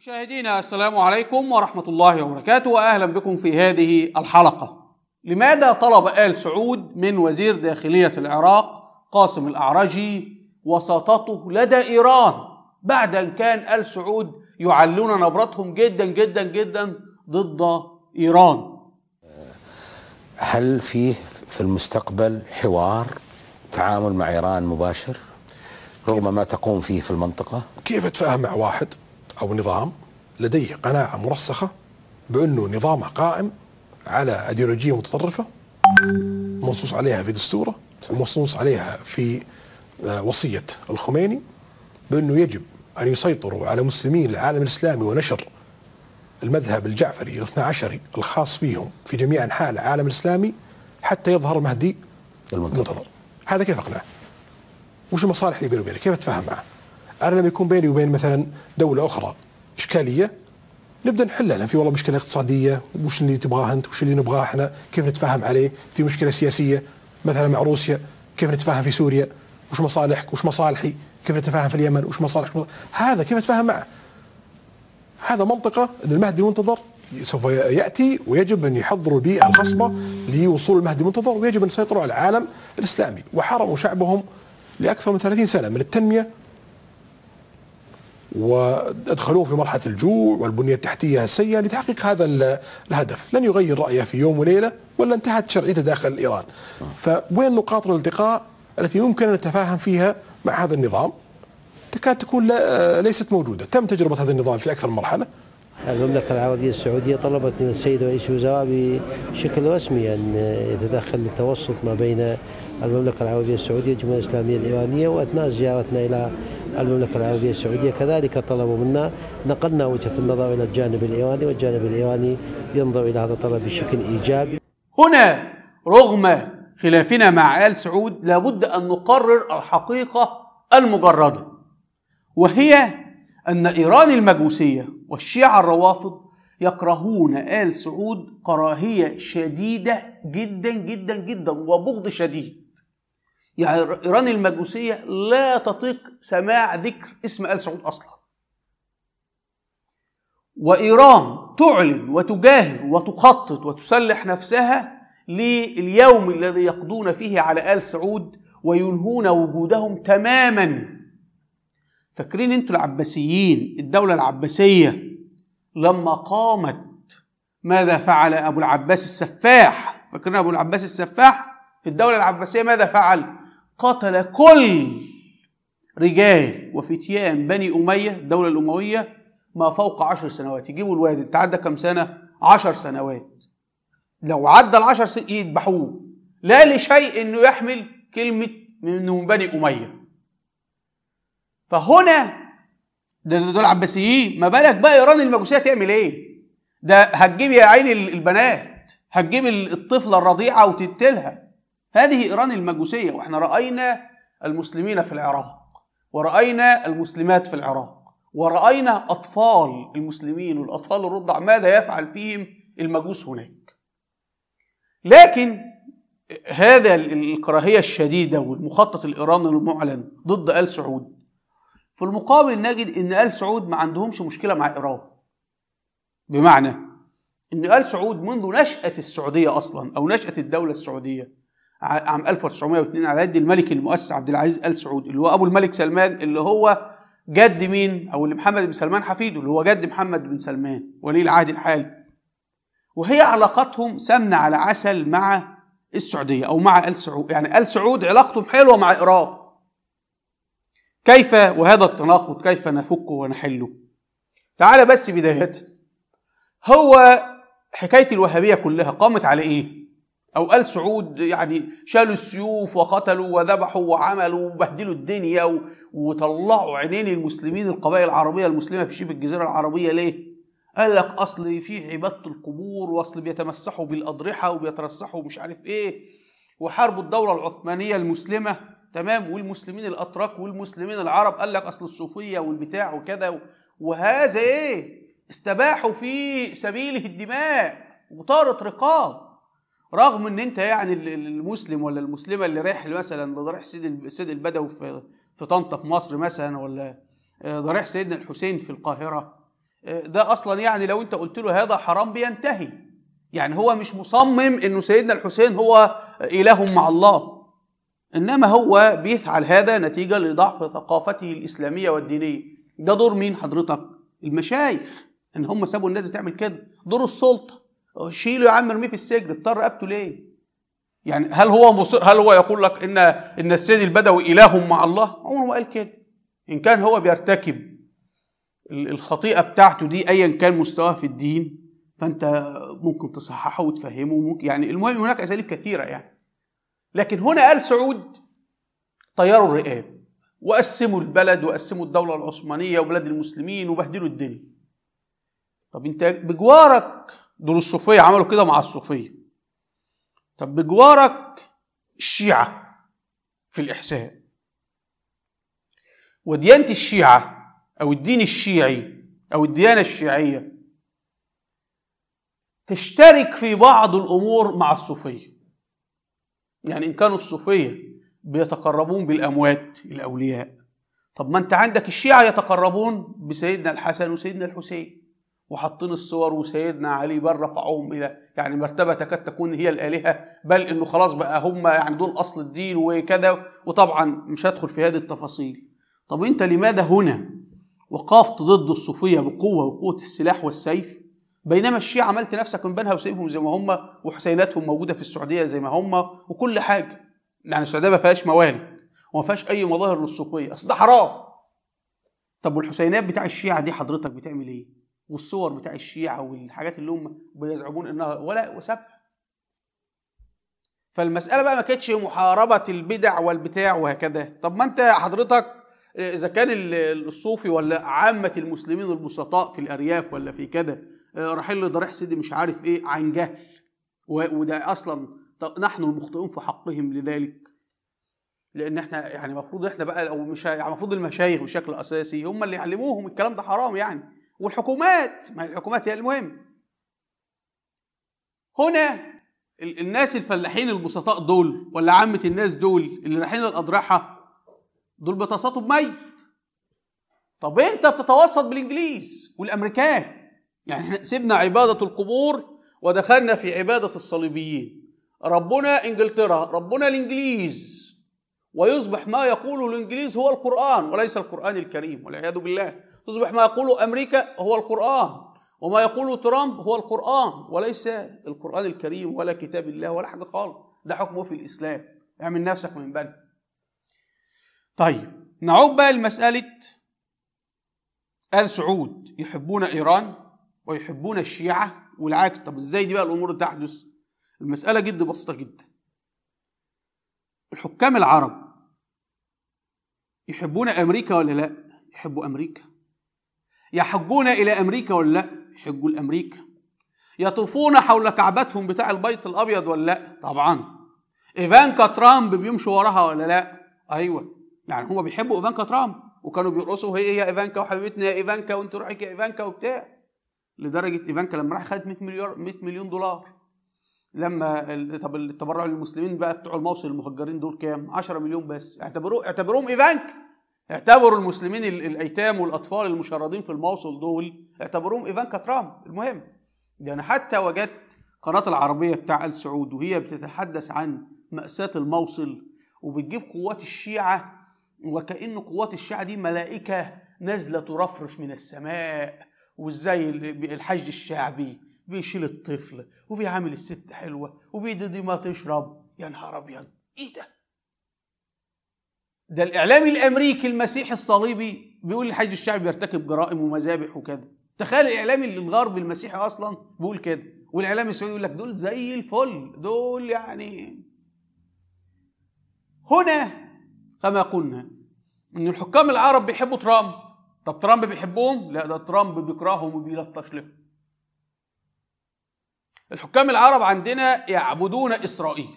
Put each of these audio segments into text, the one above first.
مشاهدينا السلام عليكم ورحمة الله وبركاته وأهلا بكم في هذه الحلقة لماذا طلب آل سعود من وزير داخلية العراق قاسم الأعرجي وساطته لدى إيران بعد أن كان آل سعود يعلون نبرتهم جدا جدا جدا ضد إيران هل فيه في المستقبل حوار تعامل مع إيران مباشر رغم ما تقوم فيه في المنطقة كيف أتفاهم مع واحد أو نظام لديه قناعة مرسخة بأنه نظامه قائم على أيديولوجية متطرفة منصوص عليها في دستوره ومنصوص عليها في آه، وصية الخميني بأنه يجب أن يسيطروا على مسلمين العالم الإسلامي ونشر المذهب الجعفري الاثنى عشري الخاص فيهم في جميع أنحاء العالم الإسلامي حتى يظهر المهدي المنتظر هذا كيف أقنعه؟ وش المصالح اللي بينه وبينه؟ كيف أتفاهم معه؟ انا لما يكون بيني وبين مثلا دوله اخرى اشكاليه نبدا نحلها لان في والله مشكله اقتصاديه وش اللي تبغاه انت وش اللي نبغاه احنا كيف نتفاهم عليه في مشكله سياسيه مثلا مع روسيا كيف نتفاهم في سوريا وش مصالحك وش مصالحي كيف نتفاهم في اليمن وش مصالحك هذا كيف نتفاهم معه هذا منطقة أن المهدي المنتظر سوف يأتي ويجب أن يحضروا البيئة الخصبة لوصول المهدي المنتظر ويجب أن يسيطروا على العالم الإسلامي وحرموا شعبهم لأكثر من 30 سنة من التنمية وادخلوه في مرحله الجوع والبنيه التحتيه السيئه لتحقيق هذا الهدف، لن يغير رايه في يوم وليله ولا انتهت شرعيته داخل ايران. فوين نقاط الالتقاء التي يمكن ان نتفاهم فيها مع هذا النظام؟ تكاد تكون آه، ليست موجوده، تم تجربه هذا النظام في اكثر من مرحله. المملكة العربية السعودية طلبت من السيد رئيس الوزراء بشكل رسمي أن يتدخل للتوسط ما بين المملكة العربية السعودية والجمهورية الإسلامية الإيرانية وأثناء زيارتنا إلى المملكة العربية السعودية كذلك طلبوا منا نقلنا وجهة النظر إلى الجانب الإيراني والجانب الإيراني ينظر إلى هذا الطلب بشكل إيجابي هنا رغم خلافنا مع آل سعود لابد أن نقرر الحقيقة المجردة وهي أن إيران المجوسية والشيعة الروافض يكرهون آل سعود كراهية شديدة جدا جدا جدا وبغض شديد يعني إيران المجوسية لا تطيق سماع ذكر اسم آل سعود أصلا وإيران تعلن وتجاهر وتخطط وتسلح نفسها لليوم الذي يقضون فيه على آل سعود وينهون وجودهم تماما فاكرين انتوا العباسيين الدولة العباسية لما قامت ماذا فعل أبو العباس السفاح فاكرين أبو العباس السفاح في الدولة العباسية ماذا فعل قتل كل رجال وفتيان بني أمية الدولة الأموية ما فوق عشر سنوات يجيبوا الواد انت عدى كم سنة عشر سنوات لو عدى العشر سنين يذبحوه لا لشيء انه يحمل كلمة من بني أمية فهنا ده دول عباسيين ما بالك بقى ايران المجوسيه تعمل ايه؟ ده هتجيب يا عيني البنات هتجيب الطفله الرضيعه وتقتلها هذه إيران المجوسية وإحنا رأينا المسلمين في العراق ورأينا المسلمات في العراق ورأينا أطفال المسلمين والأطفال الرضع ماذا يفعل فيهم المجوس هناك لكن هذا الكراهية الشديدة والمخطط الإيراني المعلن ضد آل سعود في المقابل نجد إن آل سعود ما عندهمش مشكلة مع إيران بمعنى إن آل سعود منذ نشأة السعودية أصلا أو نشأة الدولة السعودية عام 1902 على يد الملك المؤسس عبد العزيز ال سعود اللي هو ابو الملك سلمان اللي هو جد مين او اللي محمد بن سلمان حفيده اللي هو جد محمد بن سلمان ولي العهد الحالي وهي علاقتهم سمنه على عسل مع السعوديه او مع ال سعود يعني ال سعود علاقتهم حلوه مع العراق كيف وهذا التناقض كيف نفكه ونحله تعال بس بدايه هو حكايه الوهابيه كلها قامت على ايه أو آل سعود يعني شالوا السيوف وقتلوا وذبحوا وعملوا وبهدلوا الدنيا وطلعوا عينين المسلمين القبائل العربية المسلمة في شبه الجزيرة العربية ليه؟ قال لك أصل في عبادة القبور وأصل بيتمسحوا بالأضرحة وبيترسحوا مش عارف إيه وحاربوا الدولة العثمانية المسلمة تمام والمسلمين الأتراك والمسلمين العرب قال لك أصل الصوفية والبتاع وكذا وهذا إيه؟ استباحوا في سبيله الدماء وطارت رقاب رغم ان انت يعني المسلم ولا المسلمه اللي رايح مثلا ضريح سيد سيد البدوي في في طنطا في مصر مثلا ولا ضريح آه، سيدنا الحسين في القاهره آه، ده اصلا يعني لو انت قلت له هذا حرام بينتهي يعني هو مش مصمم انه سيدنا الحسين هو اله مع الله انما هو بيفعل هذا نتيجه لضعف ثقافته الاسلاميه والدينيه ده دور مين حضرتك المشايخ ان هم سابوا الناس تعمل كده دور السلطه شيله يا عم ارميه في السجن اضطر رقبته ليه؟ يعني هل هو مصر هل هو يقول لك ان ان السيد البدوي اله مع الله؟ عمره ما قال كده. ان كان هو بيرتكب الخطيئه بتاعته دي ايا كان مستواه في الدين فانت ممكن تصححه وتفهمه ممكن يعني المهم هناك اساليب كثيره يعني. لكن هنا قال سعود طيروا الرئاب وقسموا البلد وقسموا الدوله العثمانيه وبلاد المسلمين وبهدلوا الدنيا. طب انت بجوارك دول الصوفيه عملوا كده مع الصوفيه طب بجوارك الشيعه في الاحسان وديانه الشيعه او الدين الشيعي او الديانه الشيعيه تشترك في بعض الامور مع الصوفيه يعني ان كانوا الصوفيه بيتقربون بالاموات الاولياء طب ما انت عندك الشيعه يتقربون بسيدنا الحسن وسيدنا الحسين وحاطين الصور وسيدنا علي بل رفعوهم الى يعني مرتبه تكاد تكون هي الالهه بل انه خلاص بقى هم يعني دول اصل الدين وكذا وطبعا مش هدخل في هذه التفاصيل. طب انت لماذا هنا وقفت ضد الصوفيه بقوه وقوه السلاح والسيف بينما الشيعه عملت نفسك من بينها وسيبهم زي ما هم وحسيناتهم موجوده في السعوديه زي ما هم وكل حاجه. يعني السعوديه ما فيهاش موالد وما فيهاش اي مظاهر للصوفيه اصل ده حرام. طب والحسينات بتاع الشيعه دي حضرتك بتعمل ايه؟ والصور بتاع الشيعة والحاجات اللي هم بيزعمون انها ولا وسب فالمسألة بقى ما كانتش محاربة البدع والبتاع وهكذا طب ما انت حضرتك اذا كان الصوفي ولا عامة المسلمين البسطاء في الارياف ولا في كده آه، رايحين لضريح سيدي مش عارف ايه عن جهل وده اصلا نحن المخطئون في حقهم لذلك لان احنا يعني المفروض احنا بقى او مش يعني المفروض المشايخ بشكل اساسي هم اللي يعلموهم الكلام ده حرام يعني والحكومات ما الحكومات هي المهم هنا الناس الفلاحين البسطاء دول ولا عامة الناس دول اللي رايحين الأضرحة دول بيتوسطوا بميت طب انت بتتوسط بالانجليز والامريكان يعني احنا سيبنا عبادة القبور ودخلنا في عبادة الصليبيين ربنا انجلترا ربنا الانجليز ويصبح ما يقوله الانجليز هو القرآن وليس القرآن الكريم والعياذ بالله تصبح ما يقوله أمريكا هو القرآن وما يقوله ترامب هو القرآن وليس القرآن الكريم ولا كتاب الله ولا حاجة خالص ده حكمه في الإسلام اعمل نفسك من بني طيب نعود بقى لمسألة آل سعود يحبون إيران ويحبون الشيعة والعكس طب ازاي دي بقى الأمور تحدث المسألة جد بسيطة جدا الحكام العرب يحبون أمريكا ولا لا يحبوا أمريكا يحجون إلى أمريكا ولا لأ؟ يحجوا لأمريكا يطوفون حول كعبتهم بتاع البيت الأبيض ولا لأ؟ طبعا إيفانكا ترامب بيمشوا وراها ولا لأ؟ أيوه يعني هما بيحبوا إيفانكا ترامب وكانوا بيرقصوا هي يا إيفانكا وحبيبتنا يا إيفانكا وأنت روحك يا إيفانكا وبتاع لدرجة إيفانكا لما راح خدت 100 مليار 100 مليون دولار لما طب التبرع للمسلمين بقى بتوع الموصل المهجرين دول كام؟ 10 مليون بس اعتبروه اعتبروهم ايفانك اعتبروا المسلمين الايتام والاطفال المشردين في الموصل دول اعتبروهم ايفانكا ترامب المهم يعني حتى وجدت قناه العربيه بتاع ال سعود وهي بتتحدث عن ماساه الموصل وبتجيب قوات الشيعه وكأن قوات الشيعه دي ملائكه نازله ترفرف من السماء وازاي الحج الشعبي بيشيل الطفل وبيعامل الست حلوه وبيدي ما تشرب يا نهار ابيض ايه ده ده الاعلامي الامريكي المسيحي الصليبي بيقول الحج الشعبي بيرتكب جرائم ومذابح وكده تخيل الاعلامي الغربي المسيحي اصلا بيقول كده والاعلام السعودي يقول لك دول زي الفل دول يعني هنا كما قلنا ان الحكام العرب بيحبوا ترامب طب ترامب بيحبهم لا ده ترامب بيكرههم وبيلطش لهم الحكام العرب عندنا يعبدون اسرائيل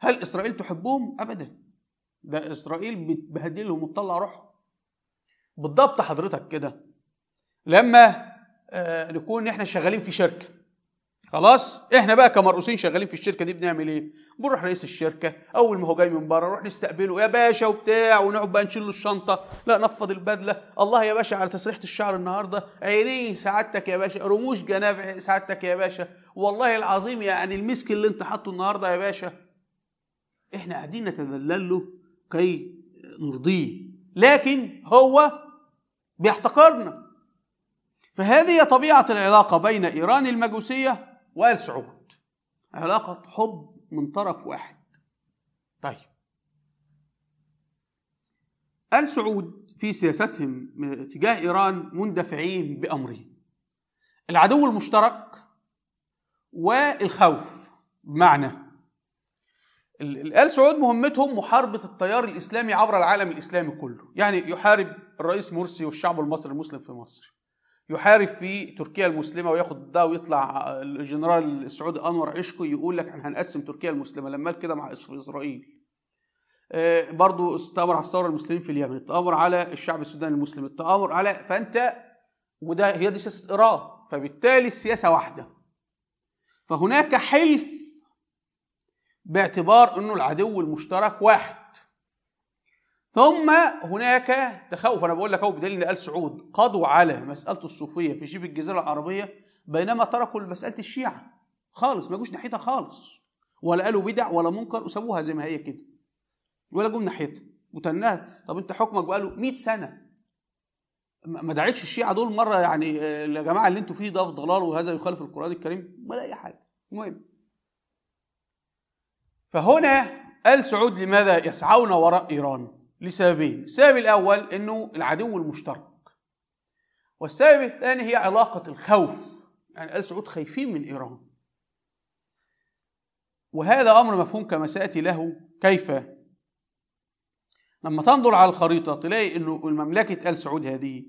هل اسرائيل تحبهم ابدا ده اسرائيل بتبهدلهم وبتطلع روحهم بالضبط حضرتك كده لما آه، نكون احنا شغالين في شركه خلاص احنا بقى كمرؤوسين شغالين في الشركه دي بنعمل ايه بنروح رئيس الشركه اول ما هو جاي من بره نروح نستقبله يا باشا وبتاع ونقعد بقى نشيل له الشنطه لا نفض البدله الله يا باشا على تسريحه الشعر النهارده عيني سعادتك يا باشا رموش جناب سعادتك يا باشا والله العظيم يعني المسك اللي انت حاطه النهارده يا باشا احنا قاعدين نتذلل له كي نرضيه لكن هو بيحتقرنا فهذه طبيعة العلاقة بين إيران المجوسية وآل سعود علاقة حب من طرف واحد طيب آل سعود في سياستهم تجاه إيران مندفعين بأمرين العدو المشترك والخوف بمعنى الآل سعود مهمتهم محاربة التيار الإسلامي عبر العالم الإسلامي كله يعني يحارب الرئيس مرسي والشعب المصري المسلم في مصر يحارب في تركيا المسلمة وياخد ده ويطلع الجنرال السعودي أنور عشقي يقول لك احنا هنقسم تركيا المسلمة لما كده مع إسرائيل آه، برضو التآمر على الثورة المسلمين في اليمن التآمر على الشعب السوداني المسلم التآمر على فأنت وده هي دي سياسة إيران فبالتالي السياسة واحدة فهناك حلف باعتبار انه العدو المشترك واحد ثم هناك تخوف انا بقول لك اهو بدليل ان ال سعود قضوا على مساله الصوفيه في شبه الجزيره العربيه بينما تركوا مساله الشيعه خالص ما جوش ناحيتها خالص ولا قالوا بدع ولا منكر وسابوها زي ما هي كده ولا جم ناحيتها وتنها طب انت حكمك بقاله 100 سنه ما دعيتش الشيعه دول مره يعني آه، يا جماعه اللي انتوا فيه ده في ضلال وهذا يخالف القران الكريم ولا اي حاجه المهم فهنا آل سعود لماذا يسعون وراء إيران؟ لسببين، السبب الأول أنه العدو المشترك. والسبب الثاني هي علاقة الخوف، يعني آل سعود خايفين من إيران. وهذا أمر مفهوم كما سأتي له كيف لما تنظر على الخريطة تلاقي أنه مملكة آل سعود هذه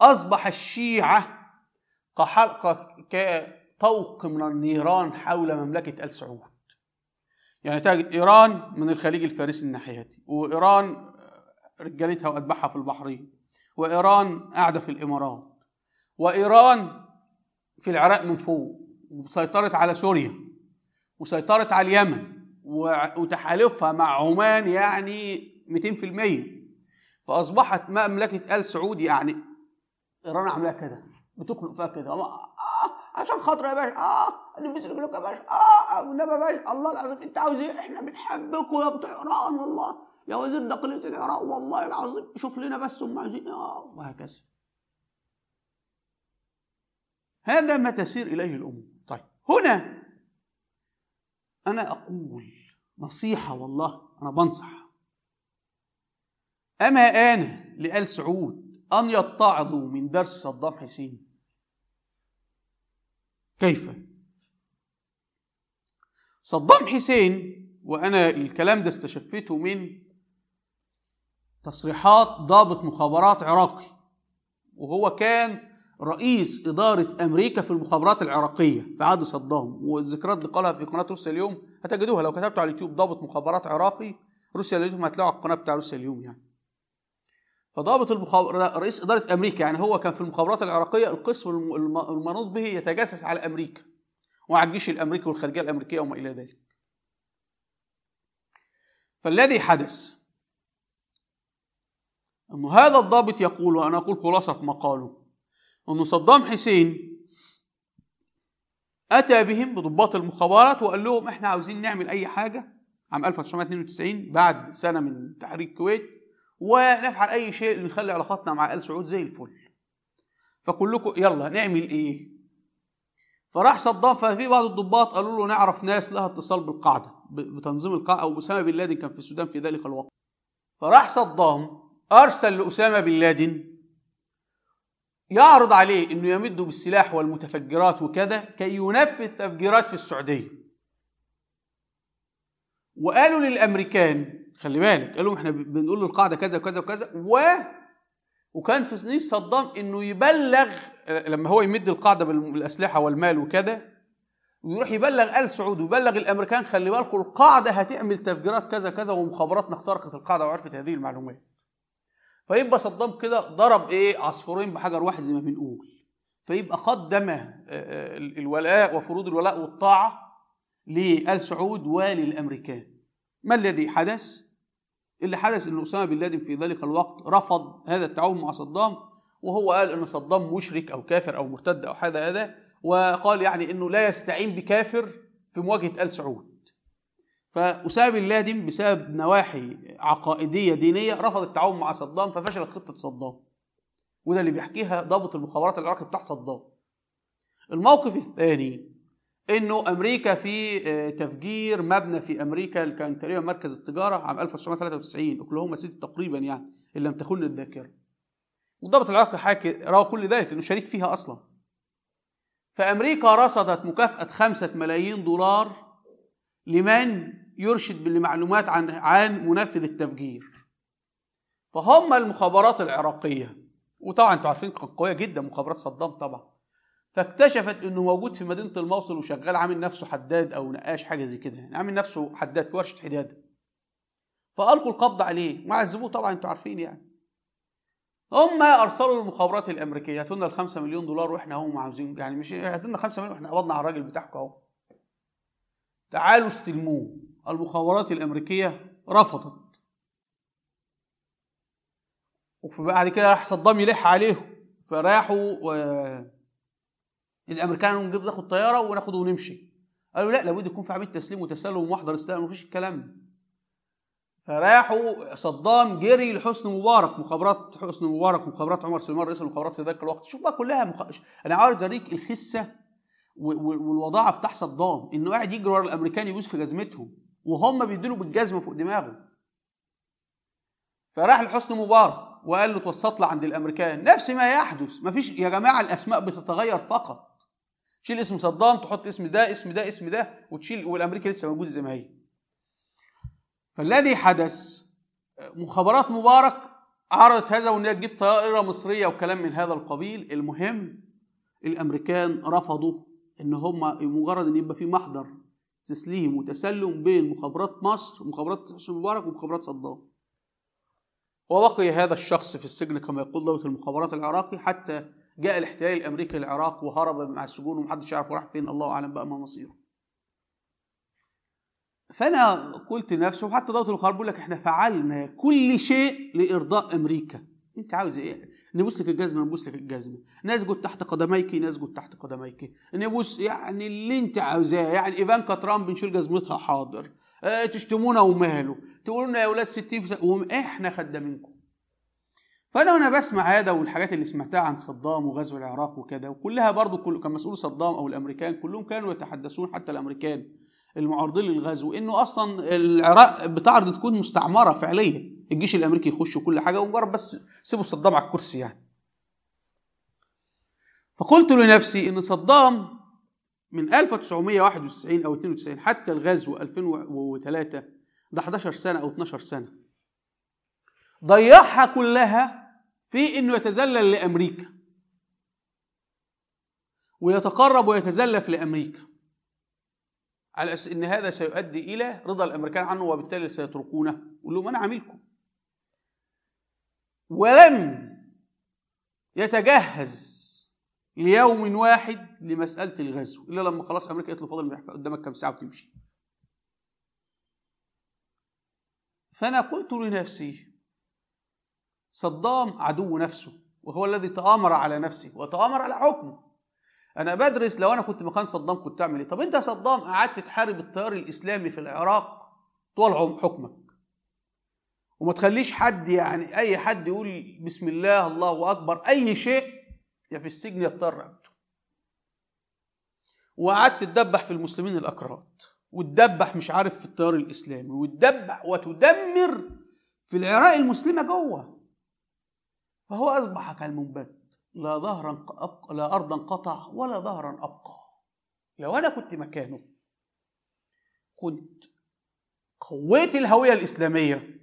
أصبح الشيعة كطوق من النيران حول مملكة آل سعود يعني تجد إيران من الخليج الفارسي الناحية دي وإيران رجالتها وأتباعها في البحرين وإيران قاعدة في الإمارات وإيران في العراق من فوق وسيطرت على سوريا وسيطرت على اليمن وتحالفها مع عمان يعني 200% فأصبحت مملكة آل سعود يعني إيران عاملاها كده بتقلق فيها كده عشان خاطر يا باشا اه نلبس رجلك يا باشا اه والنبي يا باشا الله العظيم انت عاوز ايه احنا بنحبكوا يا بتوع ايران والله يا وزير داخليه العراق والله العظيم شوف لنا بس هم عايزين إيه؟ اه وهكذا هذا ما تسير اليه الامور طيب هنا انا اقول نصيحه والله انا بنصح اما انا لال سعود ان يتعظوا من درس صدام حسين كيف صدام حسين وانا الكلام ده استشفيته من تصريحات ضابط مخابرات عراقي وهو كان رئيس إدارة أمريكا في المخابرات العراقية في عهد صدام والذكريات اللي قالها في قناة روسيا اليوم هتجدوها لو كتبتوا على اليوتيوب ضابط مخابرات عراقي روسيا اليوم هتلاقوا على القناة بتاع روسيا اليوم يعني فضابط المخابرات رئيس اداره امريكا يعني هو كان في المخابرات العراقيه القسم المنوط به يتجسس على امريكا وعلى الجيش الامريكي والخارجيه الامريكيه وما الى ذلك. فالذي حدث أن هذا الضابط يقول وأنا أقول خلاصة مقاله أن صدام حسين أتى بهم بضباط المخابرات وقال لهم إحنا عاوزين نعمل أي حاجة عام 1992 بعد سنة من تحرير الكويت ونفعل اي شيء نخلي علاقاتنا مع ال سعود زي الفل فكلكم يلا نعمل ايه فراح صدام ففي بعض الضباط قالوا له نعرف ناس لها اتصال بالقاعده بتنظيم القاعده او اسامه بن لادن كان في السودان في ذلك الوقت فراح صدام ارسل لاسامه بن لادن يعرض عليه انه يمده بالسلاح والمتفجرات وكذا كي ينفذ تفجيرات في السعوديه وقالوا للامريكان خلي بالك قال لهم احنا بنقول القاعده كذا وكذا وكذا و وكان في سنين صدام انه يبلغ لما هو يمد القاعده بالاسلحه والمال وكذا ويروح يبلغ ال سعود ويبلغ الامريكان خلي بالكم القاعده هتعمل تفجيرات كذا كذا ومخابراتنا اخترقت القاعده وعرفت هذه المعلومات فيبقى صدام كده ضرب ايه عصفورين بحجر واحد زي ما بنقول فيبقى قدم آه، آه، الولاء وفروض الولاء والطاعه لال سعود وللامريكان ما الذي حدث اللي حدث ان اسامه بن لادن في ذلك الوقت رفض هذا التعاون مع صدام وهو قال ان صدام مشرك او كافر او مرتد او حاجه هذا وقال يعني انه لا يستعين بكافر في مواجهه ال سعود فأسامة بن لادن بسبب نواحي عقائدية دينية رفض التعاون مع صدام ففشلت خطة صدام وده اللي بيحكيها ضابط المخابرات العراقي بتاع صدام الموقف الثاني انه امريكا في آه، تفجير مبنى في امريكا اللي كان تقريبا مركز التجاره عام 1993 اوكلاهوما سيتي تقريبا يعني ان لم تخن الذاكره وضابط العراق حاكي روى كل ذلك لانه شريك فيها اصلا فامريكا رصدت مكافاه 5 ملايين دولار لمن يرشد بالمعلومات عن عن منفذ التفجير فهم المخابرات العراقيه وطبعا انتوا عارفين كانت قويه جدا مخابرات صدام طبعا فاكتشفت انه موجود في مدينه الموصل وشغال عامل نفسه حداد او نقاش حاجه زي كده يعني عامل نفسه حداد في ورشه حداد فالقوا القبض عليه وعذبوه طبعا انتوا عارفين يعني هم ارسلوا المخابرات الامريكيه هاتوا لنا ال 5 مليون دولار واحنا اهو عاوزين يعني مش هاتوا لنا 5 مليون واحنا قبضنا على الراجل بتاعكم اهو تعالوا استلموه المخابرات الامريكيه رفضت وبعد كده راح صدام يلح عليهم فراحوا الامريكان نجيب ناخد طياره وناخد ونمشي قالوا لا لابد يكون في عمليه تسليم وتسلم ومحضر استلام مفيش الكلام ده فراحوا صدام جري لحسن مبارك مخابرات حسن مبارك مخابرات عمر سليمان رئيس المخابرات في ذاك الوقت شوف بقى كلها مخ... انا عاوز اريك الخسه والوضاعه بتاع صدام انه قاعد يجري ورا الامريكان يبوس في جزمتهم وهم له بالجزمه فوق دماغه فراح لحسن مبارك وقال له اتوسط لي عند الامريكان نفس ما يحدث مفيش يا جماعه الاسماء بتتغير فقط تشيل اسم صدام تحط اسم ده اسم ده اسم ده وتشيل والامريكا لسه موجوده زي ما هي فالذي حدث مخابرات مبارك عرضت هذا وانها تجيب طائره مصريه وكلام من هذا القبيل المهم الامريكان رفضوا ان هم مجرد ان يبقى في محضر تسليم وتسلم بين مخابرات مصر ومخابرات حسن مبارك ومخابرات صدام وبقي هذا الشخص في السجن كما يقول ضابط المخابرات العراقي حتى جاء الاحتلال الامريكي للعراق وهرب مع السجون ومحدش يعرف راح فين الله اعلم بقى ما مصيره فانا قلت لنفسي وحتى دوله الخارج بيقول لك احنا فعلنا كل شيء لارضاء امريكا انت عاوز ايه نبوس لك الجزمه نبوس لك الجزمه نسجد تحت قدميك نسجد تحت قدميك نبوس يعني اللي انت عاوزاه يعني ايفانكا ترامب نشيل جزمتها حاضر اه تشتمونا وماله تقولوا لنا يا اولاد 60 في سنة. احنا خدامينكم فانا وانا بسمع هذا والحاجات اللي سمعتها عن صدام وغزو العراق وكذا وكلها برضه كل كان مسؤول صدام او الامريكان كلهم كانوا يتحدثون حتى الامريكان المعارضين للغزو انه اصلا العراق بتعرض تكون مستعمره فعليا الجيش الامريكي يخش وكل حاجه ومجرد بس سيبوا صدام على الكرسي يعني فقلت لنفسي ان صدام من 1991 او 92 حتى الغزو 2003 ده 11 سنه او 12 سنه ضيعها كلها في انه يتذلل لامريكا ويتقرب ويتزلف لامريكا على اساس ان هذا سيؤدي الى رضا الامريكان عنه وبالتالي سيتركونه يقول لهم انا عاملكم ولم يتجهز ليوم واحد لمساله الغزو الا لما خلاص امريكا قالت له فاضل قدامك كام ساعه وتمشي فانا قلت لنفسي صدام عدو نفسه وهو الذي تآمر على نفسه وتآمر على حكمه أنا بدرس لو أنا كنت مكان صدام كنت أعمل إيه طب أنت يا صدام قعدت تحارب التيار الإسلامي في العراق طول حكمك وما تخليش حد يعني أي حد يقول بسم الله الله أكبر أي شيء يا في السجن يا التيار رقبته وقعدت تدبح في المسلمين الأكراد وتدبح مش عارف في التيار الإسلامي وتدبح وتدمر في العراق المسلمة جوه فهو أصبح كالمنبت لا ظهرا أبقى لا أرضا قطع ولا ظهرا أبقى لو أنا كنت مكانه كنت قويت الهوية الإسلامية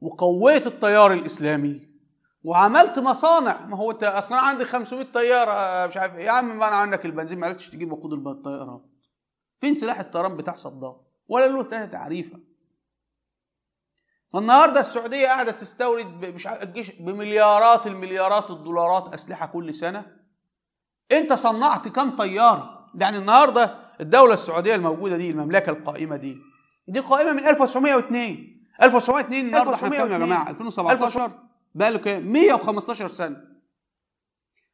وقويت التيار الإسلامي وعملت مصانع ما هو انت اصلا عندي 500 طياره آه، مش عارف إيه. يا عم ما انا عندك البنزين ما عرفتش تجيب وقود الطيارات فين سلاح الطيران بتاع صدام ولا له تعريفه النهارده السعوديه قاعده تستورد مش الجيش بمليارات المليارات الدولارات اسلحه كل سنه انت صنعت كام طياره يعني النهارده الدوله السعوديه الموجوده دي المملكه القائمه دي دي قائمه من 1902 1902 النهارده احنا يا جماعه 2017 بقى له كام 115 سنه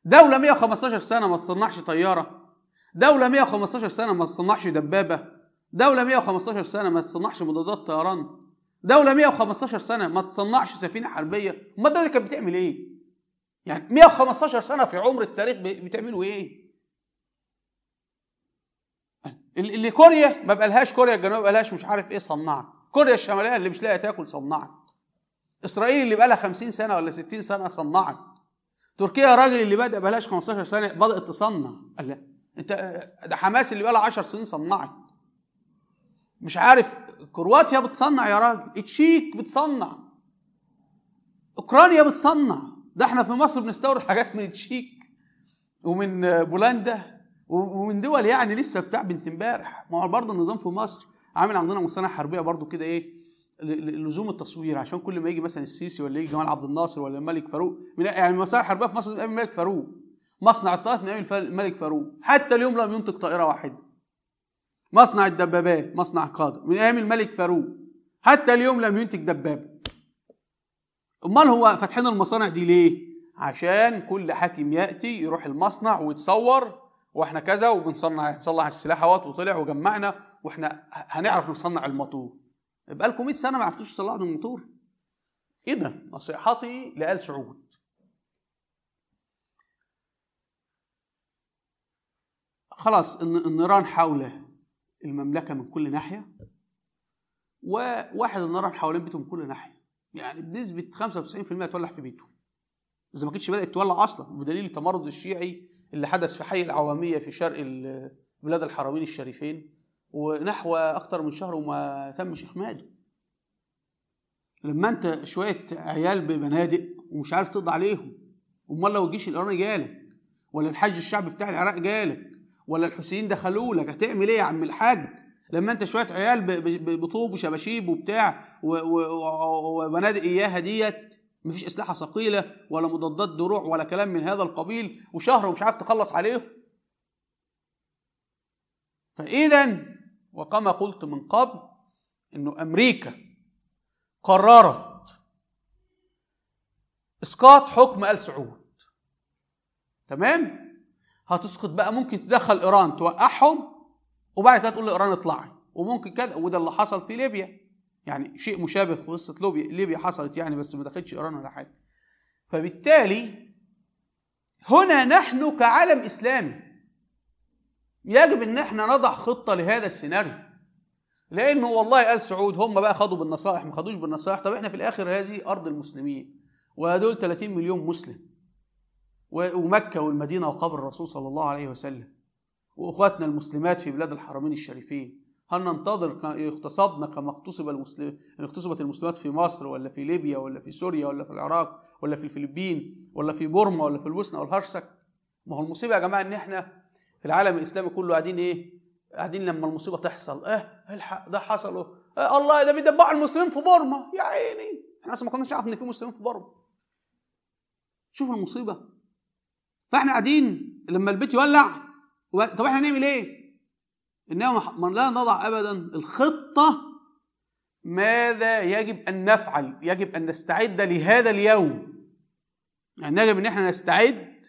دوله 115 سنه ما تصنعش طياره دوله 115 سنه ما تصنعش دبابه دوله 115 سنه ما تصنعش مضادات طيران دولة 115 سنة ما تصنعش سفينة حربية ما الدولة كانت بتعمل ايه؟ يعني 115 سنة في عمر التاريخ بتعملوا ايه؟ اللي كوريا ما بقالهاش كوريا الجنوبية ما بقالهاش مش عارف ايه صنعت كوريا الشمالية اللي مش لاقية تاكل صنعت اسرائيل اللي بقالها 50 سنة ولا 60 سنة صنعت تركيا يا راجل اللي بدأ بقالهاش 15 سنة بدأت تصنع قال انت ده حماس اللي بقالها 10 سنين صنعت مش عارف كرواتيا بتصنع يا راجل تشيك بتصنع اوكرانيا بتصنع ده احنا في مصر بنستورد حاجات من تشيك ومن بولندا ومن دول يعني لسه بتاع بنت امبارح ما هو برضه النظام في مصر عامل عندنا مصانع حربيه برضه كده ايه لزوم التصوير عشان كل ما يجي مثلا السيسي ولا يجي جمال عبد الناصر ولا الملك فاروق يعني المصانع الحربيه في مصر بنعمل الملك فاروق مصنع الطائرات بنعمل الملك فاروق حتى اليوم لم ينطق طائره واحده مصنع الدبابات مصنع قادر من ايام الملك فاروق حتى اليوم لم ينتج دبابه امال هو فاتحين المصانع دي ليه عشان كل حاكم ياتي يروح المصنع ويتصور واحنا كذا وبنصنع نصنع السلاح اهوت وطلع وجمعنا واحنا هنعرف نصنع الموتور يبقى لكم 100 سنه ما عرفتوش تصنعوا الموتور ايه ده نصيحتي لال سعود خلاص النيران حوله المملكه من كل ناحيه وواحد النار حوالين بيته من كل ناحيه يعني بنسبه 95% تولع في بيته اذا ما كانتش بدات تولع اصلا بدليل التمرد الشيعي اللي حدث في حي العواميه في شرق بلاد الحرمين الشريفين ونحو أكثر من شهر وما تمش اخماده لما انت شويه عيال ببنادق ومش عارف تقضي عليهم امال لو الجيش الايراني جالك ولا الحج الشعبي بتاع العراق جالك ولا الحسين دخلوا لك هتعمل ايه يا عم الحاج لما انت شويه عيال بطوب وشباشيب وبتاع وبنادق اياها ديت مفيش اسلحه ثقيله ولا مضادات دروع ولا كلام من هذا القبيل وشهر ومش عارف تخلص عليه فاذا وكما قلت من قبل انه امريكا قررت اسقاط حكم ال سعود تمام هتسقط بقى ممكن تدخل ايران توقعهم وبعد كده تقول لايران اطلعي وممكن كده وده اللي حصل في ليبيا يعني شيء مشابه في قصه ليبيا ليبيا حصلت يعني بس ما دخلتش ايران ولا حاجه فبالتالي هنا نحن كعالم اسلامي يجب ان احنا نضع خطه لهذا السيناريو لانه والله قال سعود هم بقى خدوا بالنصائح ما خدوش بالنصائح طب احنا في الاخر هذه ارض المسلمين ودول 30 مليون مسلم ومكة والمدينة وقبر الرسول صلى الله عليه وسلم وإخواتنا المسلمات في بلاد الحرمين الشريفين هل ننتظر يغتصبنا كما اغتصب المسلم اغتصبت المسلمات في مصر ولا في ليبيا ولا في سوريا ولا في العراق ولا في الفلبين ولا في بورما ولا في البوسنه أو الهرسك ما هو المصيبه يا جماعه ان احنا في العالم الاسلامي كله قاعدين ايه قاعدين لما المصيبه تحصل إيه؟ الحق ده حصل إيه؟ الله ده بيدبحوا المسلمين في بورما يا عيني احنا اصلا ما كناش نعرف ان في مسلمين في بورما شوف المصيبه فاحنا قاعدين لما البيت يولع طب احنا هنعمل ايه؟ انما لا نضع ابدا الخطه ماذا يجب ان نفعل؟ يجب ان نستعد لهذا اليوم. يعني يجب ان احنا نستعد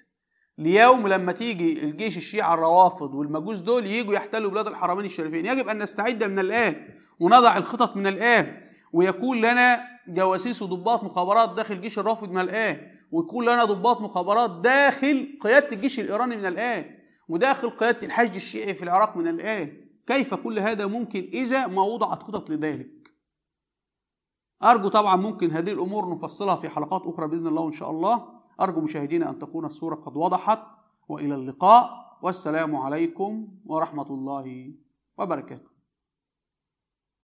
ليوم لما تيجي الجيش الشيعة الروافض والمجوس دول يجوا يحتلوا بلاد الحرمين الشريفين، يجب ان نستعد من الان ونضع الخطط من الان ويكون لنا جواسيس وضباط مخابرات داخل الجيش الرافض من الان ويكون لنا ضباط مخابرات داخل قياده الجيش الايراني من الان وداخل قياده الحشد الشيعي في العراق من الان كيف كل هذا ممكن اذا ما وضعت خطط لذلك ارجو طبعا ممكن هذه الامور نفصلها في حلقات اخرى باذن الله ان شاء الله ارجو مشاهدينا ان تكون الصوره قد وضحت والى اللقاء والسلام عليكم ورحمه الله وبركاته